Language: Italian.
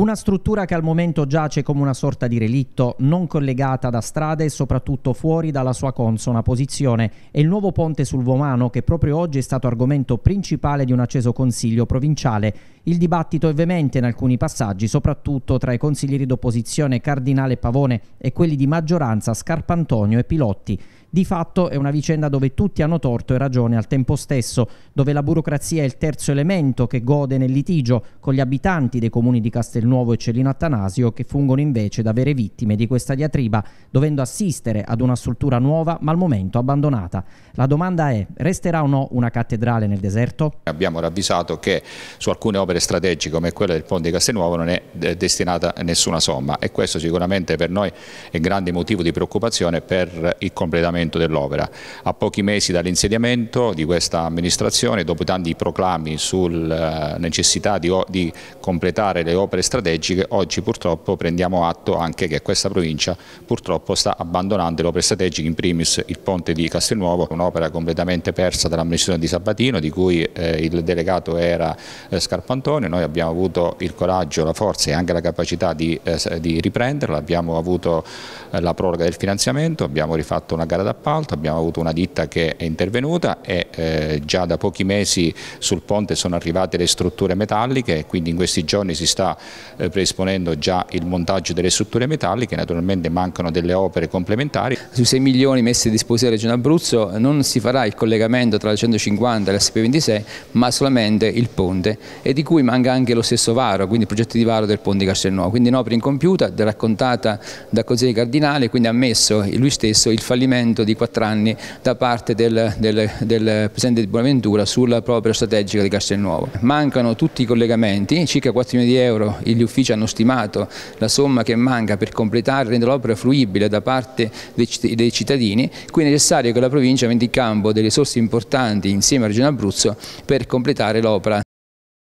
Una struttura che al momento giace come una sorta di relitto, non collegata da strade e soprattutto fuori dalla sua consona posizione, è il nuovo ponte sul Vomano che proprio oggi è stato argomento principale di un acceso consiglio provinciale. Il dibattito è veemente in alcuni passaggi, soprattutto tra i consiglieri d'opposizione Cardinale Pavone e quelli di maggioranza Scarpantonio e Pilotti. Di fatto è una vicenda dove tutti hanno torto e ragione al tempo stesso, dove la burocrazia è il terzo elemento che gode nel litigio con gli abitanti dei comuni di Castelnuovo e Celino Attanasio che fungono invece da vere vittime di questa diatriba, dovendo assistere ad una struttura nuova ma al momento abbandonata. La domanda è, resterà o no una cattedrale nel deserto? Abbiamo ravvisato che su alcune opere strategiche come quella del Ponte di Castelnuovo non è eh, destinata nessuna somma e questo sicuramente per noi è grande motivo di preoccupazione per il completamento dell'opera. A pochi mesi dall'insediamento di questa amministrazione, dopo tanti proclami sulla eh, necessità di, di completare le opere strategiche, oggi purtroppo prendiamo atto anche che questa provincia purtroppo sta abbandonando le opere strategiche, in primis il Ponte di Castelnuovo, un'opera completamente persa dall'amministrazione di Sabatino, di cui eh, il delegato era eh, Scarpandone. Sant'Antonio, noi abbiamo avuto il coraggio, la forza e anche la capacità di, eh, di riprenderla, abbiamo avuto eh, la proroga del finanziamento, abbiamo rifatto una gara d'appalto, abbiamo avuto una ditta che è intervenuta e eh, già da pochi mesi sul ponte sono arrivate le strutture metalliche, quindi in questi giorni si sta eh, predisponendo già il montaggio delle strutture metalliche, naturalmente mancano delle opere complementari. Sui 6 milioni messi a disposizione della Regione Abruzzo non si farà il collegamento tra la 150 e la SP26 ma solamente il ponte e di cui manca anche lo stesso Varo, quindi il progetto di Varo del Ponte di Castelnuovo, quindi un'opera incompiuta, raccontata da Consigliere Cardinale, quindi ha ammesso lui stesso il fallimento di quattro anni da parte del, del, del Presidente di Buonaventura sulla propria strategica di Castelnuovo. Mancano tutti i collegamenti, circa 4 milioni di euro gli uffici hanno stimato la somma che manca per completare e rendere l'opera fruibile da parte dei, dei cittadini, quindi è necessario che la provincia metta in campo delle risorse importanti insieme alla Regione Abruzzo per completare l'opera.